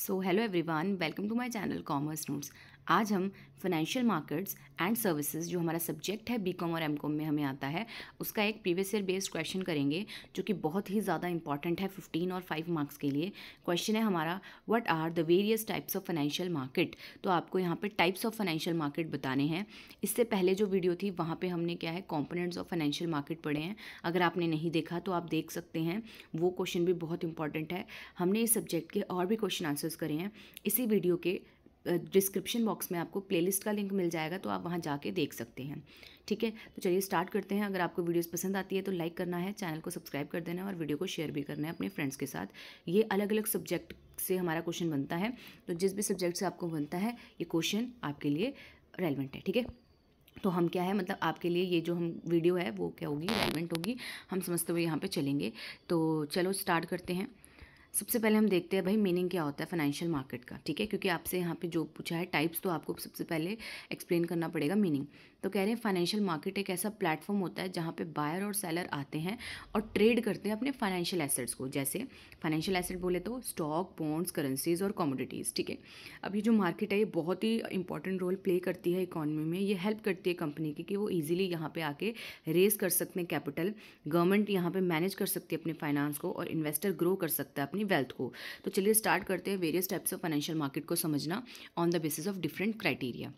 So hello everyone, welcome to my channel Commerce Notes. आज हम financial markets and services जो हमारा subject है बीकॉम और एमकॉम में हमें आता है उसका एक प्रीवियस ईयर बेस्ड क्वेश्चन करेंगे जो कि बहुत ही ज़्यादा इंपॉर्टेंट है 15 और 5 मार्क्स के लिए क्वेश्चन है हमारा what are the various types of financial market तो आपको यहाँ पर टाइप्स ऑफ फाइनेंशियल मार्केट बताने हैं इससे पहले जो वीडियो थी वहाँ पर हमने क्या है कॉम्पोनेंट्स ऑफ फाइनेंशियल मार्केट पढ़े हैं अगर आपने नहीं देखा तो आप देख सकते हैं वो क्वेश्चन भी बहुत इंपॉर्टेंट है हमने इस सब्जेक्ट के और भी क्वेश्चन आंसर्स करे हैं इसी वीडियो के डिस्क्रिप्शन बॉक्स में आपको प्लेलिस्ट का लिंक मिल जाएगा तो आप वहाँ जाके देख सकते हैं ठीक है तो चलिए स्टार्ट करते हैं अगर आपको वीडियोस पसंद आती है तो लाइक करना है चैनल को सब्सक्राइब कर देना है और वीडियो को शेयर भी करना है अपने फ्रेंड्स के साथ ये अलग अलग सब्जेक्ट से हमारा क्वेश्चन बनता है तो जिस भी सब्जेक्ट से आपको बनता है ये क्वेश्चन आपके लिए रेलिवेंट है ठीक है तो हम क्या है मतलब आपके लिए ये जो हम वीडियो है वो क्या होगी रेलिवेंट होगी हम समझते हुए यहाँ पर चलेंगे तो चलो स्टार्ट करते हैं सबसे पहले हम देखते हैं भाई मीनिंग क्या होता है फाइनेंशियल मार्केट का ठीक है क्योंकि आपसे यहाँ पे जो पूछा है टाइप्स तो आपको सबसे पहले एक्सप्लेन करना पड़ेगा मीनिंग तो कह रहे हैं फाइनेंशियल मार्केट एक ऐसा प्लेटफॉर्म होता है जहाँ पे बायर और सेलर आते हैं और ट्रेड करते हैं अपने फाइनेंशियल एसेट्स को जैसे फाइनेंशियल एसेट बोले तो स्टॉक बॉन्ड्स करेंसीज और कॉमोडिटीज़ ठीक है अब ये जो मार्केट है ये बहुत ही इंपॉर्टेंट रोल प्ले करती है इकॉनमी में ये हेल्प करती है कंपनी की कि वो ईजिली यहाँ पर आके रेज कर सकते हैं कैपिटल गवर्नमेंट यहाँ पर मैनेज कर सकती है अपने फाइनेंस को और इन्वेस्टर ग्रो कर सकता है अपने अपनी वेल्थ को तो चलिए स्टार्ट करते हैं various types of financial market को समझना on the basis of different criteria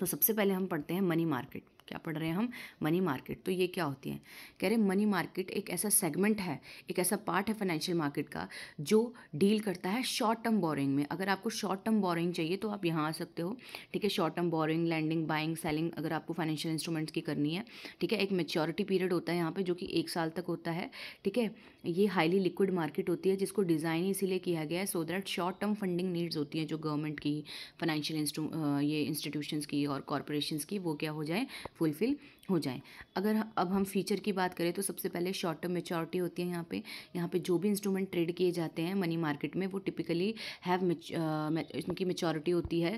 तो सबसे पहले हम पढ़ते हैं मनी मार्केट क्या पढ़ रहे हैं हम मनी मार्केट तो ये क्या होती है कह रहे हैं मनी मार्केट एक ऐसा सेगमेंट है एक ऐसा पार्ट है फाइनेंशियल मार्केट का जो डील करता है शॉर्ट टर्म बोरिंग में अगर आपको शॉर्ट टर्म बोरिंग चाहिए तो आप यहाँ आ सकते हो ठीक है short term borrowing lending buying selling अगर आपको फाइनेंशियल इंस्ट्रूमेंट्स की करनी है ठीक है एक मेच्योरिटी पीरियड होता है यहाँ पर जो कि एक साल तक होता है ठीक है ये हाईली लिक्विड मार्केट होती है जिसको डिज़ाइन इसीलिए किया गया है so that short term funding needs होती हैं जो गवर्नमेंट की फाइनेंशियल ये इंस्टीट्यूशन की और कॉरपोरेशन की वो क्या हो जाए फुलफ़िल हो जाए अगर अब हम फीचर की बात करें तो सबसे पहले शॉर्ट टर्म मेचोरिटी होती है यहाँ पे यहाँ पे जो भी इंस्ट्रूमेंट ट्रेड किए जाते हैं मनी मार्केट में वो टिपिकली हैव इनकी मेचोरिटी होती है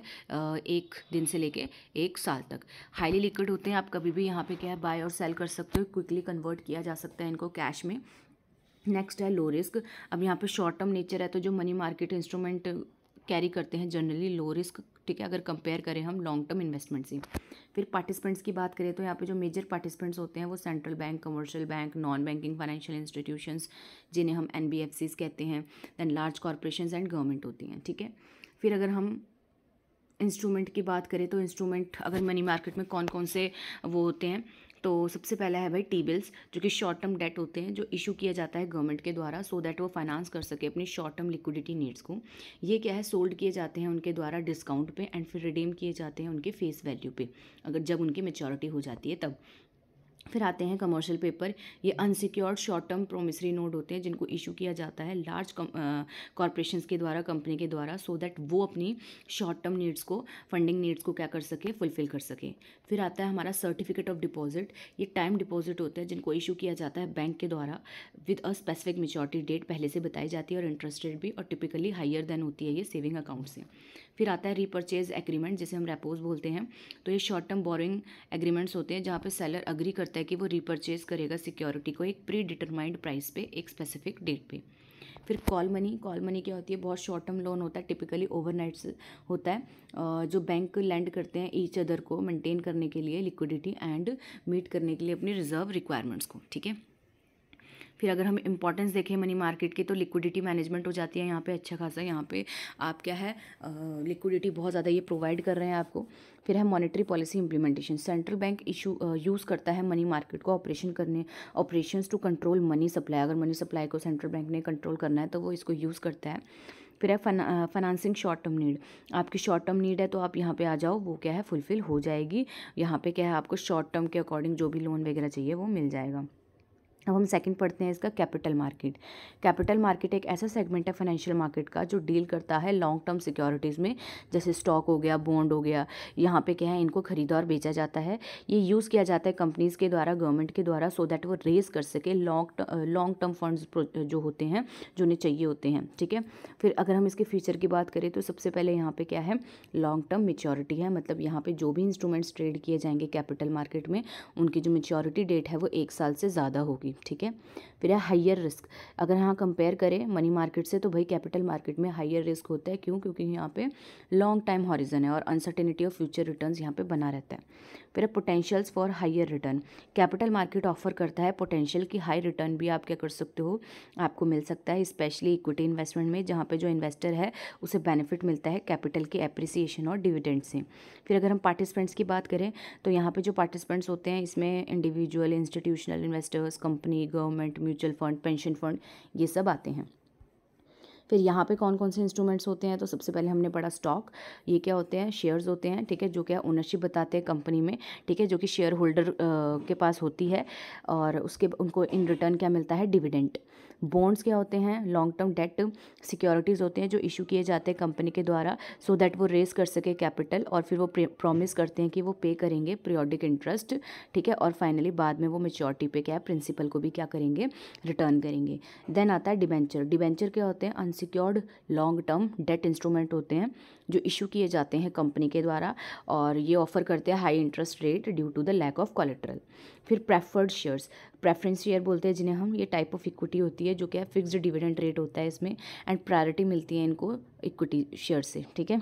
एक दिन से लेके एक साल तक हाईली लिक्विड होते हैं आप कभी भी यहाँ पे क्या है बाय और सेल कर सकते हो क्विकली कन्वर्ट किया जा सकता है इनको कैश में नेक्स्ट है लो रिस्क अब यहाँ पर शॉर्ट टर्म नेचर है तो जो मनी मार्केट इंस्ट्रूमेंट कैरी करते हैं जनरली लो रिस्क ठीक है अगर कंपेयर करें हम लॉन्ग टर्म इन्वेस्टमेंट से फिर पार्टिसिपेंट्स की बात करें तो यहाँ पे जो मेजर पार्टिसिपेंट्स होते हैं वो central bank commercial bank non banking financial institutions जिन्हें हम एन कहते हैं then large corporation and government होती हैं ठीक है फिर अगर हम इंस्ट्रूमेंट की बात करें तो इंस्ट्रूमेंट अगर मनी मार्केट में कौन कौन से वो होते हैं तो सबसे पहला है भाई टी बिल्स जो कि शॉर्ट टर्म डेट होते हैं जो इशू किया जाता है गवर्नमेंट के द्वारा सो दैट वो फाइनेंस कर सके अपनी शॉर्ट टर्म लिक्विडिटी नीड्स को ये क्या है सोल्ड किए जाते हैं उनके द्वारा डिस्काउंट पे एंड फिर रिडीम किए जाते हैं उनके फेस वैल्यू पे अगर जब उनकी मेचोरिटी हो जाती है तब फिर आते हैं कमर्शियल पेपर ये unsecured short term promissory note होते हैं जिनको इशू किया जाता है लार्ज कॉरपोरेशन के द्वारा कंपनी के द्वारा सो so दैट वो अपनी शॉर्ट टर्म नीड्स को फंडिंग नीड्स को क्या कर सके फुलफिल कर सके फिर आता है हमारा सर्टिफिकेट ऑफ डिपॉजिट ये टाइम डिपॉजिट होता है जिनको इशू किया जाता है बैंक के द्वारा with a specific maturity date पहले से बताई जाती है और इंटरेस्ट रेट भी और टिपिकली हाइयर देन होती है ये सेविंग अकाउंट से फिर आता है रीपर्चेज एग्रीमेंट जिसे हम रेपोज बोलते हैं तो ये शॉर्ट टर्म बोरिंग एग्रीमेंट्स होते हैं जहाँ पर सेलर अग्री करते सकता है कि वो रिपर्चेज करेगा सिक्योरिटी को एक प्री डिटरमाइंड प्राइस पे एक स्पेसिफिक डेट पे फिर कॉल मनी कॉल मनी क्या होती है बहुत शॉर्ट टर्म लोन होता है टिपिकली ओवरनाइट होता है जो बैंक लैंड करते हैं ईच अदर को मेंटेन करने के लिए लिक्विडिटी एंड मीट करने के लिए अपनी रिजर्व रिक्वायरमेंट्स को ठीक है फिर अगर हम इंपॉर्टेंस देखें मनी मार्केट की तो लिक्विडिटी मैनेजमेंट हो जाती है यहाँ पे अच्छा खासा यहाँ पे आप क्या है लिक्विडिटी बहुत ज़्यादा ये प्रोवाइड कर रहे हैं आपको फिर है monetary policy implementation central bank इशू यूज़ करता है मनी मार्केट को ऑपरेशन करने operation to control money supply अगर मनी सप्लाई को सेंट्रल बैंक ने कंट्रोल करना है तो वो इसको यूज़ करता है फिर है फना, फाइनेंसिंग शॉर्ट टर्म नीड आपकी शॉर्ट टर्म नीड है तो आप यहाँ पे आ जाओ वो क्या है फुलफ़िल हो जाएगी यहाँ पे क्या है आपको शॉर्ट टर्म के अकॉर्डिंग जो भी लोन वगैरह चाहिए वो मिल जाएगा अब हम सेकंड पढ़ते हैं इसका कैपिटल मार्केट कैपिटल मार्केट एक ऐसा सेगमेंट है फाइनेंशियल मार्केट का जो डील करता है लॉन्ग टर्म सिक्योरिटीज़ में जैसे स्टॉक हो गया बॉन्ड हो गया यहाँ पे क्या है इनको खरीदा और बेचा जाता है ये यूज़ किया जाता है कंपनीज़ के द्वारा गवर्नमेंट के द्वारा सो दैट वो रेज कर सके लॉन्ग लॉन्ग टर्म फंड जो होते हैं जो उन्हें चाहिए होते हैं ठीक है फिर अगर हम इसके फ्यूचर की बात करें तो सबसे पहले यहाँ पर क्या है लॉन्ग टर्म मेच्योरिटी है मतलब यहाँ पर जो भी इंस्ट्रूमेंट्स ट्रेड किए जाएंगे कैपिटल मार्केट में उनकी जो मेच्योरिटी डेट है वो एक साल से ज़्यादा होगी ठीक है फिर है हाइयर रिस्क अगर यहाँ कंपेयर करें मनी मार्केट से तो भाई कैपिटल मार्केट में हाइयर रिस्क होता है क्यों क्योंकि यहाँ पे लॉन्ग टाइम हॉरिजन है और अनसर्टेनिटी ऑफ फ्यूचर रिटर्न यहाँ पे बना रहता है फिर potentials for higher return capital market offer करता है पोटेंशियल की हाई रिटर्न भी आप क्या कर सकते हो आपको मिल सकता है स्पेशली इक्विटी इन्वेस्टमेंट में जहाँ पे जो इन्वेस्टर है उसे बेनिफिट मिलता है कैपिटल के एप्रिसिएशन और डिविडेंड से फिर अगर हम पार्टिसिपेंट्स की बात करें तो यहाँ पर जो पार्टिसिपेंट्स होते हैं इसमें individual institutional investors company government mutual fund pension fund ये सब आते हैं फिर यहाँ पे कौन कौन से इंस्ट्रूमेंट्स होते हैं तो सबसे पहले हमने पढ़ा स्टॉक ये क्या होते हैं शेयर्स होते हैं ठीक है जो क्या ओनरशिप बताते हैं कंपनी में ठीक है जो कि शेयर होल्डर के पास होती है और उसके उनको इन रिटर्न क्या मिलता है डिविडेंट बॉन्ड्स क्या होते हैं लॉन्ग टर्म डेट सिक्योरिटीज़ होते हैं जो इशू किए जाते हैं कंपनी के द्वारा सो so दैट वो रेस कर सके कैपिटल और फिर वो प्रॉमिस करते हैं कि वो पे करेंगे पीरियोडिक इंटरेस्ट ठीक है और फाइनली बाद में वो मेच्योरिटी पे क्या है प्रिंसिपल को भी क्या करेंगे रिटर्न करेंगे देन आता है डिबेंचर डिबेंचर क्या होते हैं unsecured long term debt instrument होते हैं जो इशू किए जाते हैं कंपनी के द्वारा और ये ऑफर करते हैं high interest rate due to the lack of collateral फिर प्रेफर्ड शेयर्स प्रेफरेंस शेयर बोलते हैं जिन्हें हम ये टाइप ऑफ इक्विटी होती है होती है जो कि फिक्स डिविडेंड रेट होता है इसमें एंड प्रायोरिटी मिलती है इनको इक्विटी शेयर से ठीक है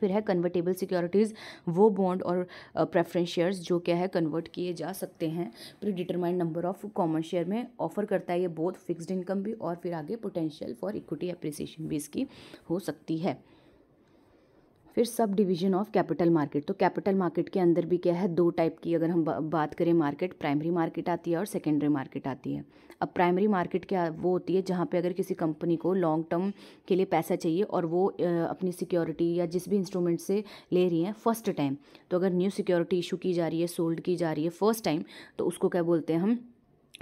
फिर है कन्वर्टेबल सिक्योरिटीज़ वो बॉन्ड और प्रेफरेंस शेयर्स जो क्या है कन्वर्ट किए जा सकते हैं predetermined number of common share में ऑफर करता है ये बोथ फिक्स्ड इनकम भी और फिर आगे पोटेंशियल फॉर इक्विटी अप्रिसिएशन भी इसकी हो सकती है फिर subdivision of capital market तो कैपिटल मार्केट के अंदर भी क्या है दो टाइप की अगर हम बात करें मार्केट प्राइमरी मार्केट आती है और सेकेंडरी मार्केट आती है अब प्राइमरी मार्केट क्या वो होती है जहाँ पे अगर किसी कंपनी को लॉन्ग टर्म के लिए पैसा चाहिए और वो अपनी सिक्योरिटी या जिस भी इंस्ट्रूमेंट से ले रही हैं फर्स्ट टाइम तो अगर न्यू सिक्योरिटी इशू की जा रही है सोल्ड की जा रही है फर्स्ट टाइम तो उसको क्या बोलते हैं हम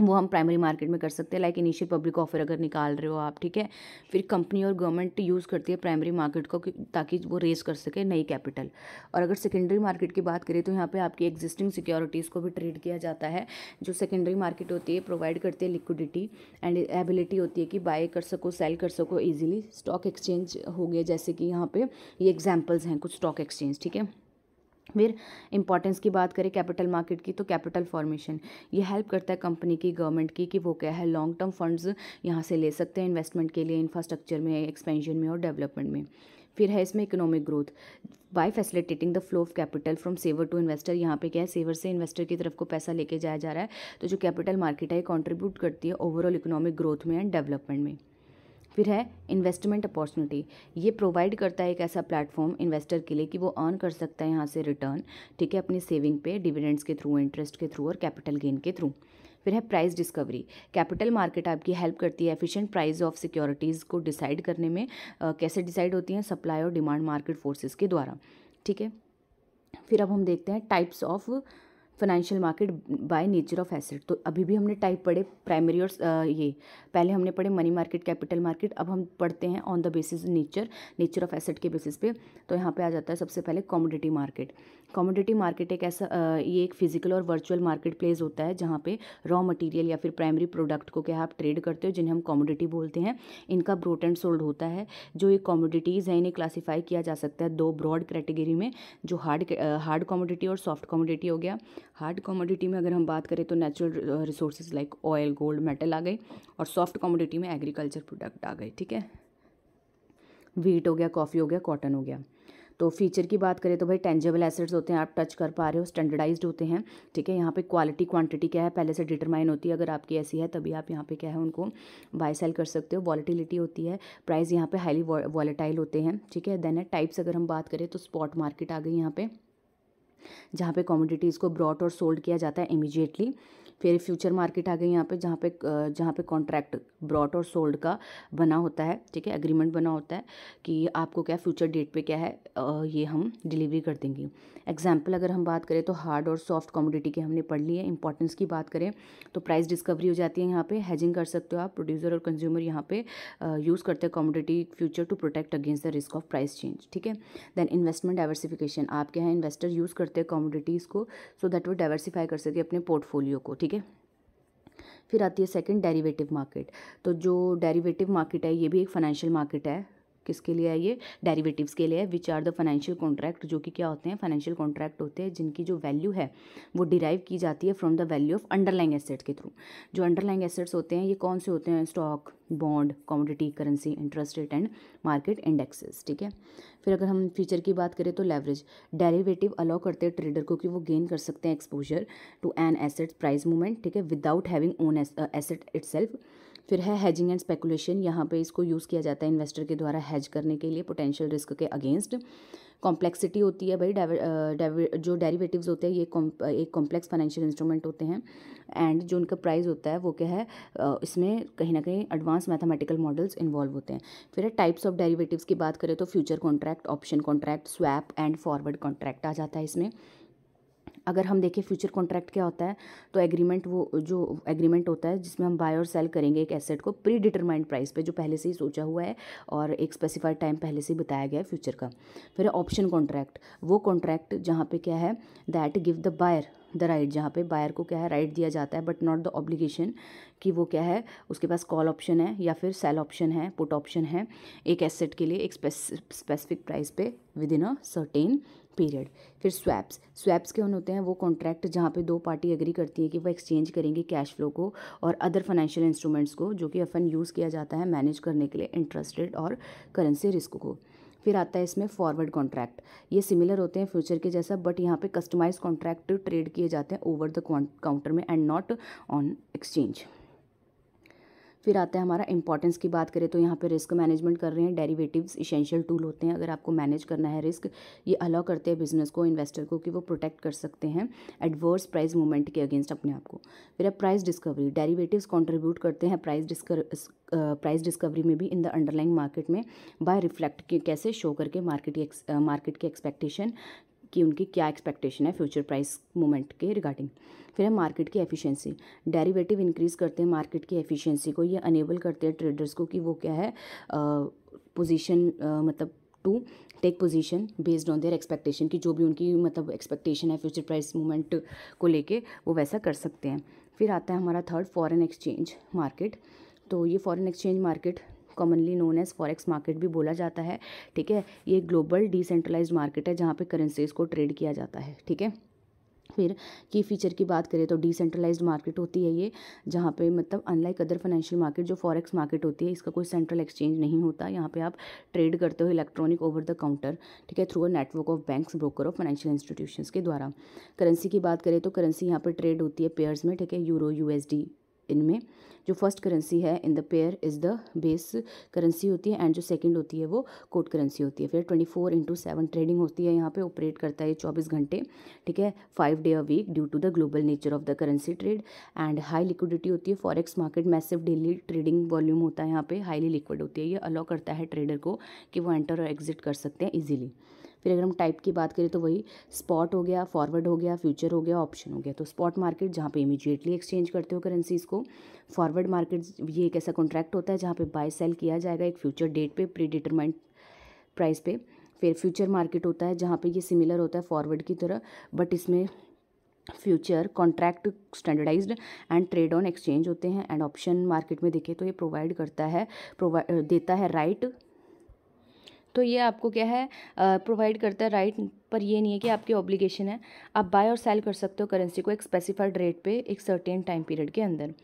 वो हम प्राइमरी मार्केट में कर सकते हैं लाइक इनिशियल पब्लिक ऑफर अगर निकाल रहे हो आप ठीक है फिर कंपनी और गवर्नमेंट यूज़ करती है प्राइमरी मार्केट को ताकि वो रेस कर सके नई कैपिटल और अगर सेकेंडरी मार्केट की बात करें तो यहाँ पे आपकी एग्जिस्टिंग सिक्योरिटीज़ को भी ट्रेड किया जाता है जो सेकेंडरी मार्केट होती है प्रोवाइड करती है लिक्विडिटी एंड एबिलिटी होती है कि बाय कर सको सेल कर सको ईजिली स्टॉक एक्सचेंज हो गया जैसे कि यहाँ पर ये एग्जाम्पल्स हैं कुछ स्टॉक एक्सचेंज ठीक है फिर इंपॉर्टेंस की बात करें कैपिटल मार्केट की तो कैपिटल फॉर्मेशन ये हेल्प करता है कंपनी की गवर्नमेंट की कि वो क्या है लॉन्ग टर्म फंड्स यहाँ से ले सकते हैं इन्वेस्टमेंट के लिए इंफ्रास्ट्रक्चर में एक्सपेंशन में और डेवलपमेंट में फिर है इसमें economic growth by facilitating the flow of capital from saver to investor यहाँ पे क्या है सेवर से इन्वेस्टर की तरफ को पैसा लेके जाया जा रहा है तो जो कैपिटल मार्केट है ये कॉन्ट्रीब्यूट करती है ओवरऑल इकोनॉमिक ग्रोथ में एंड डेवलपमेंट में फिर है इन्वेस्टमेंट अपॉर्चुनिटी ये प्रोवाइड करता है एक ऐसा प्लेटफॉर्म इन्वेस्टर के लिए कि वो अर्न कर सकता है यहाँ से रिटर्न ठीक है अपनी सेविंग पे डिविडेंड्स के थ्रू इंटरेस्ट के थ्रू और कैपिटल गेन के थ्रू फिर है प्राइस डिस्कवरी कैपिटल मार्केट आपकी हेल्प करती है एफिशिएंट प्राइस ऑफ सिक्योरिटीज़ को डिसाइड करने में आ, कैसे डिसाइड होती हैं सप्लाई और डिमांड मार्केट फोर्सेस के द्वारा ठीक है फिर अब हम देखते हैं types of financial market by nature of asset तो अभी भी हमने टाइप पढ़े प्राइमरी और ये पहले हमने पढ़े मनी मार्केट कैपिटल मार्केट अब हम पढ़ते हैं on the basis nature nature of asset के बेसिस पे तो यहाँ पे आ जाता है सबसे पहले कॉमोडिटी मार्केट कॉमोडिटी मार्केट एक ऐसा ये एक फिजिकल और वर्चुअल मार्केट प्लेस होता है जहाँ पे रॉ मटेरियल या फिर प्राइमरी प्रोडक्ट को क्या आप ट्रेड करते हो जिन्हें हम कॉमोडिटी बोलते हैं इनका ब्रोट एंड सोल्ड होता है जो ये कॉमोडिटीज़ हैं इन्हें क्लासीफाई किया जा सकता है दो ब्रॉड कैटेगरी में जो हार्ड हार्ड कॉमोडिटी और सॉफ्ट कॉमोडिटी हो गया हार्ड कॉमोडिटी में अगर हम बात करें तो natural resources like oil gold metal आ गए और सॉफ्ट कॉमोडिटी में एग्रीकल्चर प्रोडक्ट आ गए ठीक है वीट हो गया कॉफ़ी हो गया कॉटन हो गया तो फीचर की बात करें तो भाई टेंजेबल एसेट्स होते हैं आप टच कर पा रहे हो स्टैंडर्डाइज्ड होते हैं ठीक है यहाँ पे क्वालिटी क्वांटिटी क्या है पहले से डिटरमाइन होती है अगर आपकी ऐसी है तभी आप यहाँ पे क्या है उनको बाय सेल कर सकते हो वॉलीटिलिटी होती है प्राइस यहाँ पे हाईली वॉलेटाइल होते हैं ठीक है देन है टाइप्स अगर हम बात करें तो स्पॉट मार्केट आ गई यहाँ पर जहाँ पे कॉमोडिटीज़ को ब्रॉट और सोल्ड किया जाता है इमीजिएटली फिर फ्यूचर मार्केट आ गई यहाँ पे जहाँ पे जहाँ पे कॉन्ट्रैक्ट ब्रॉड और सोल्ड का बना होता है ठीक है एग्रीमेंट बना होता है कि आपको क्या फ्यूचर डेट पे क्या है ये हम डिलीवरी कर देंगे एग्जाम्पल अगर हम बात करें तो हार्ड और सॉफ्ट कॉमोडिटी के हमने पढ़ ली है इंपॉर्टेंस की बात करें तो प्राइस डिस्कवरी हो जाती है यहाँ पर हैजिंग कर सकते हो आप प्रोड्यूसर और कंज्यूमर यहाँ पे यूज़ करते हैं commodity future to protect against the risk of price change ठीक है देन इन्वेस्टमेंट डाइवर्सिफिकेशन आप क्या है इन्वेस्टर यूज़ करते हैं कॉमोडिटीज़ को सो दैट वो डाइवर्सिफाई कर सके अपने पोर्टफोलियो को ठीक है ठीक है फिर आती है सेकंड डेरिवेटिव मार्केट तो जो डेरिवेटिव मार्केट है ये भी एक फाइनेंशियल मार्केट है किसके लिए है ये डेरिवेटिव्स के लिए है which are the financial contract जो कि क्या होते हैं फाइनेंशियल कॉन्ट्रैक्ट होते हैं जिनकी जो वैल्यू है वो डिराइव की जाती है from the value of underlying asset के थ्रू जो अंडरलाइंग एसेट्स होते हैं ये कौन से होते हैं stock bond commodity currency interest rate and market indexes ठीक है फिर अगर हम फ्यूचर की बात करें तो लेवरेज डेरिवेटिव अलाउ करते हैं ट्रेडर को कि वो गेन कर सकते हैं exposure to an asset price movement ठीक है without having own asset itself फिर है हैजिंग एंड स्पेकुलेशन यहाँ पे इसको यूज़ किया जाता है इन्वेस्टर के द्वारा हैज करने के लिए पोटेंशियल रिस्क के अगेंस्ट कॉम्प्लेक्सिटी होती है भाई जो डेरिवेटिव्स होते हैं ये एक कॉम्प्लेक्स फाइनेंशियल इंस्ट्रूमेंट होते हैं एंड जो उनका प्राइस होता है वो क्या है इसमें कहीं ना कहीं एडवांस मैथमेटिकल मॉडल्स इन्वॉल्व होते हैं फिर टाइप्स ऑफ डेरिवेटिव्स की बात करें तो future contract option contract swap and forward contract आ जाता है इसमें अगर हम देखें फ्यूचर कॉन्ट्रैक्ट क्या होता है तो एग्रीमेंट वो जो एग्रीमेंट होता है जिसमें हम बाय और सेल करेंगे एक एसेट को प्री डिटरमाइंड प्राइस पे जो पहले से ही सोचा हुआ है और एक स्पेसिफाइड टाइम पहले से ही बताया गया है फ्यूचर का फिर ऑप्शन कॉन्ट्रैक्ट वो कॉन्ट्रैक्ट जहाँ पे क्या है that give the buyer the right जहाँ पे बायर को क्या है राइट दिया जाता है बट नॉट द ऑब्लिगेशन कि वो क्या है उसके पास कॉल ऑप्शन है या फिर सेल ऑप्शन है पुट ऑप्शन है एक एसेट के लिए एक स्पेसिफिक प्राइस पे within a certain period फिर स्वैप्स स्वैप्स क्या होते हैं वो कॉन्ट्रैक्ट जहाँ पे दो पार्टी एग्री करती है कि वो एक्सचेंज करेंगे कैश फ्लो को और अदर फाइनेंशियल इंस्ट्रूमेंट्स को जो कि अफन यूज़ किया जाता है मैनेज करने के लिए इंटरेस्ट रेट और करेंसी रिस्क को फिर आता है इसमें फॉरवर्ड कॉन्ट्रैक्ट ये सिमिलर होते हैं फ्यूचर के जैसा बट यहाँ पे कस्टमाइज कॉन्ट्रैक्ट ट्रेड किए जाते हैं ओवर द काउंटर में एंड नॉट ऑन एक्सचेंज फिर आता है हमारा इंपॉर्टेंस की बात करें तो यहाँ पे रिस्क मैनेजमेंट कर रहे हैं डेरिवेटिव्स इसेंशियल टूल होते हैं अगर आपको मैनेज करना है रिस्क ये अलाउ करते हैं बिजनेस को इन्वेस्टर को कि वो प्रोटेक्ट कर सकते हैं एडवर्स प्राइस मूवमेंट के अगेंस्ट अपने आप को फिर अब प्राइस डिस्कवरी डेरिवेटिव्स कॉन्ट्रीब्यूट करते हैं प्राइस डिस्कर प्राइस डिस्कवरी में भी इन द अंडरलाइंग मार्केट में बाय रिफ्लेक्ट कैसे शो करके मार्केट मार्केट की एक्सपेक्टेशन कि उनकी क्या एक्सपेक्टेशन है फ्यूचर प्राइस मूवमेंट के रिगार्डिंग फिर है मार्केट की एफिशिएंसी डेरिवेटिव इंक्रीज़ करते हैं मार्केट की एफिशिएंसी को ये अनेबल करते हैं ट्रेडर्स को कि वो क्या है पोजीशन मतलब to take position based on their expectation कि जो भी उनकी मतलब एक्सपेक्टेशन है फ्यूचर प्राइस मूवमेंट को लेके वो वैसा कर सकते हैं फिर आता है हमारा थर्ड फॉरेन एक्सचेंज मार्केट तो ये foreign exchange market commonly known as forex market भी बोला जाता है ठीक है ये ग्लोबल डिसेंट्रलाइज मार्केट है जहाँ पे करेंसीज को ट्रेड किया जाता है ठीक है फिर की फीचर की बात करें तो डिसेंट्रलाइज्ड मार्केट होती है ये जहाँ पे मतलब अनलाइक अदर फाइनेंशियल मार्केट जो फॉरेक्स मार्केट होती है इसका कोई सेंट्रल एक्सचेंज नहीं होता यहाँ पे आप ट्रेड करते हो इलेक्ट्रॉनिक ओवर द काउंटर ठीक है through a network of banks broker और फाइनेंशियल इंस्टीट्यूशंस के द्वारा करेंसी की बात करें तो करेंसी यहाँ पर ट्रेड होती है पेयर्स में ठीक है यूरो यूएसडी इनमें जो फर्स्ट करेंसी है in the pair is the base currency होती है एंड जो सेकंड होती है वो कोट करेंसी होती है फिर twenty four into seven trading होती है यहाँ पे ऑपरेट करता है चौबीस घंटे ठीक है five day a week due to the global nature of the currency trade and high liquidity होती है forex market massive daily trading volume होता है यहाँ पे हाईली लिक्विड होती है ये अलाउ करता है ट्रेडर को कि वो एंटर और एग्जिट कर सकते हैं ईजिली फिर अगर हम टाइप की बात करें तो वही स्पॉट हो गया फॉरवर्ड हो गया फ्यूचर हो गया ऑप्शन हो गया तो स्पॉट मार्केट जहाँ पे इमीडिएटली एक्सचेंज करते हो करेंसीज़ को फॉरवर्ड मार्केट ये एक ऐसा कॉन्ट्रैक्ट होता है जहाँ पे बाय सेल किया जाएगा एक फ्यूचर डेट पे प्री डिटरमाइंड प्राइस पे फिर फ्यूचर मार्केट होता है जहाँ पर ये सिमिलर होता है फॉरवर्ड की तरह बट इसमें future contract standardise and trade on exchange होते हैं एंड ऑप्शन मार्केट में देखें तो ये प्रोवाइड करता है प्रोवाइड देता है राइट right तो ये आपको क्या है प्रोवाइड करता है राइट पर ये नहीं है कि आपकी ऑब्लिगेशन है आप बाय और सेल कर सकते हो करेंसी को एक स्पेसिफाइड रेट पे एक सर्टेन टाइम पीरियड के अंदर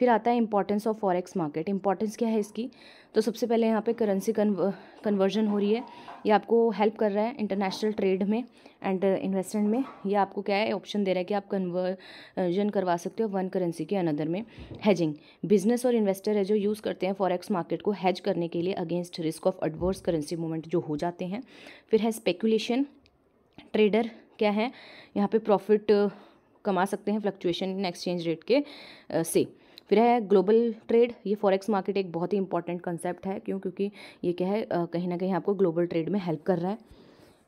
फिर आता है importance of forex market importance क्या है इसकी तो सबसे पहले यहाँ पे करेंसी कन्वर्जन हो रही है ये आपको हेल्प कर रहा है इंटरनेशनल ट्रेड में एंड इन्वेस्टमेंट में ये आपको क्या है ऑप्शन दे रहा है कि आप कन्वर्जन करवा सकते हो वन करेंसी के अनदर में हैजिंग बिजनेस और इन्वेस्टर है जो यूज़ करते हैं फॉरेक्स मार्केट को हैज करने के लिए against risk of adverse currency movement जो हो जाते हैं फिर है स्पेकुलेशन ट्रेडर क्या है यहाँ पे प्रॉफिट कमा सकते हैं फ्लक्चुएशन इन एक्सचेंज रेट के से फिर है ग्लोबल ट्रेड ये फॉरेक्स मार्केट एक बहुत ही इंपॉर्टेंट कंसेप्ट है क्यों क्योंकि ये क्या है कहीं ना कहीं आपको ग्लोबल ट्रेड में हेल्प कर रहा है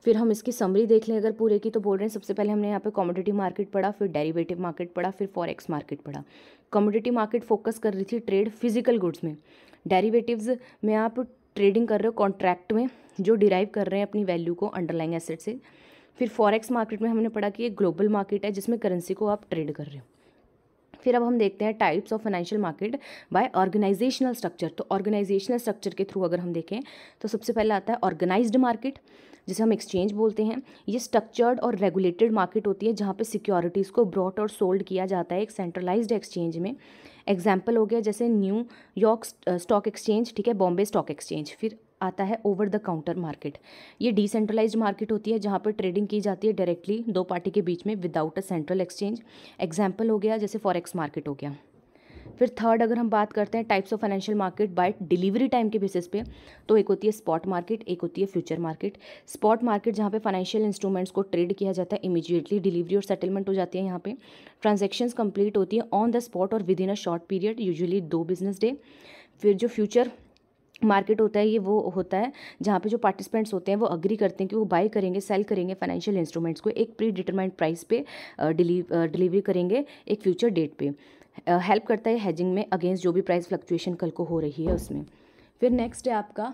फिर हम इसकी समरी देख लें अगर पूरे की तो बोल रहे हैं सबसे पहले हमने यहाँ पे कॉमोडिटी मार्केट पढ़ा फिर डेरिवेटिव मार्केट पढ़ा फिर फॉरेक्स मार्केट पढ़ा कॉमोडिटी मार्केट फोकस कर रही थी ट्रेड फिजिकल गुड्स में डेरिवेटिव्स में आप ट्रेडिंग कर रहे हो कॉन्ट्रैक्ट में जो डिराइव कर रहे हैं अपनी वैल्यू को अंडरलाइंग एसेट से फिर फॉरेक्स मार्केट में हमने पढ़ा कि एक ग्लोबल मार्केट है जिसमें करेंसी को आप ट्रेड कर रहे हो फिर अब हम देखते हैं types of financial market by organisational structure तो ऑर्गेनाइजेशनल स्ट्रक्चर के थ्रू अगर हम देखें तो सबसे पहले आता है ऑर्गेनाइज्ड मार्केट जिसे हम एक्सचेंज बोलते हैं ये स्ट्रक्चर्ड और रेगुलेटेड मार्केट होती है जहाँ पे सिक्योरिटीज़ को ब्रॉट और सोल्ड किया जाता है एक सेंट्रलाइज्ड एक्सचेंज में एग्जाम्पल हो गया जैसे न्यू यॉर्क स्टॉक एक्सचेंज ठीक है बॉम्बे स्टॉक एक्सचेंज फिर आता है ओवर द काउंटर मार्केट ये डिसेंट्रलाइज्ड मार्केट होती है जहाँ पर ट्रेडिंग की जाती है डायरेक्टली दो पार्टी के बीच में without a central exchange example हो गया जैसे फॉरेक्स मार्केट हो गया फिर थर्ड अगर हम बात करते हैं types of financial market by delivery time के बेसिस पे तो एक होती है स्पॉट मार्केट एक होती है फ्यूचर मार्केट स्पॉट मार्केट जहाँ पे फाइनेंशियल इंस्ट्रूमेंट्स को ट्रेड किया जाता है इमीजिएटली डिलीवरी और सेटलमेंट हो जाती है यहाँ पे ट्रांजेक्शन्स कंप्लीट होती है ऑन द स्पॉट और within a short period usually दो बिजनेस डे फिर जो फ्यूचर मार्केट होता है ये वो होता है जहाँ पे जो पार्टिसिपेंट्स होते हैं वो अग्री करते हैं कि वो बाई करेंगे सेल करेंगे फाइनेंशियल इंस्ट्रूमेंट्स को एक प्री डिटरमाइंड प्राइस पे डिलीवरी करेंगे एक फ्यूचर डेट पे हेल्प करता है हैजिंग में अगेंस्ट जो भी प्राइस फ्लक्चुएशन कल को हो रही है उसमें फिर नेक्स्ट है आपका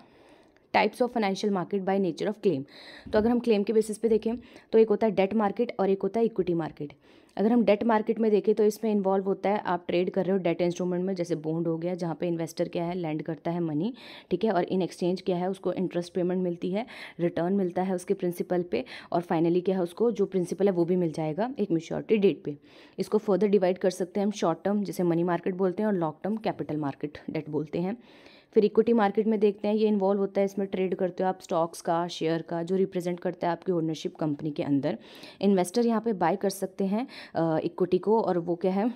types of financial market by nature of claim तो अगर हम क्लेम के बेसिस पे देखें तो एक होता है डेट मार्केट और एक होता है इक्विटी मार्केट अगर हम डेट मार्केट में देखें तो इसमें इन्वॉल्व होता है आप ट्रेड कर रहे हो डेट इंस्ट्रूमेंट में जैसे बोंड हो गया जहाँ पे इन्वेस्टर क्या है लैंड करता है मनी ठीक है और इन एक्सचेंज क्या है उसको इंटरेस्ट पेमेंट मिलती है रिटर्न मिलता है उसके प्रिंसिपल पे और फाइनली क्या है उसको जो प्रिंसिपल है वो भी मिल जाएगा एक मेच्योरिटी डेट पर इसको फर्दर डिवाइड कर सकते हैं हम शॉर्ट टर्म जैसे मनी मार्केट बोलते हैं और long term capital market debt बोलते हैं फिर इक्विटी मार्केट में देखते हैं ये इन्वॉल्व होता है इसमें ट्रेड करते हो आप स्टॉक्स का शेयर का जो रिप्रेजेंट करता है आपकी ओनरशिप कंपनी के अंदर इन्वेस्टर यहाँ पे बाय कर सकते हैं इक्विटी को और वो क्या है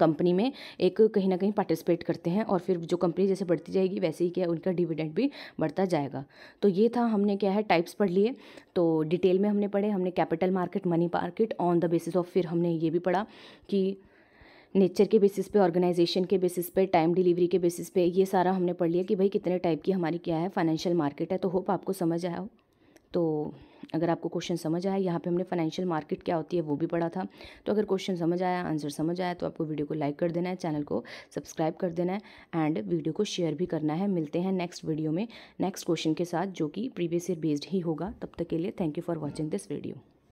कंपनी में एक कहीं ना कहीं पार्टिसिपेट करते हैं और फिर जो कंपनी जैसे बढ़ती जाएगी वैसे ही क्या है उनका डिविडेंड भी बढ़ता जाएगा तो ये था हमने क्या है टाइप्स पढ़ लिए तो डिटेल में हमने पढ़े हमने capital market money market on the basis of फिर हमने ये भी पढ़ा कि नेचर के बेसिस पे ऑर्गेनाइजेशन के बेसिस पे टाइम डिलीवरी के बेसिस पे ये सारा हमने पढ़ लिया कि भाई कितने टाइप की हमारी क्या है फाइनेंशियल मार्केट है तो होप आपको समझ आया हो तो अगर आपको क्वेश्चन समझ आया यहाँ पे हमने फाइनेंशियल मार्केट क्या होती है वो भी पढ़ा था तो अगर क्वेश्चन समझ आया आंसर समझ आया तो आपको वीडियो को लाइक कर देना है चैनल को सब्सक्राइब कर देना है एंड वीडियो को शेयर भी करना है मिलते हैं नेक्स्ट वीडियो में नेक्स्ट क्वेश्चन के साथ जो कि प्रीवियस ईयर बेस्ड ही होगा तब तक के लिए thank you for watching this video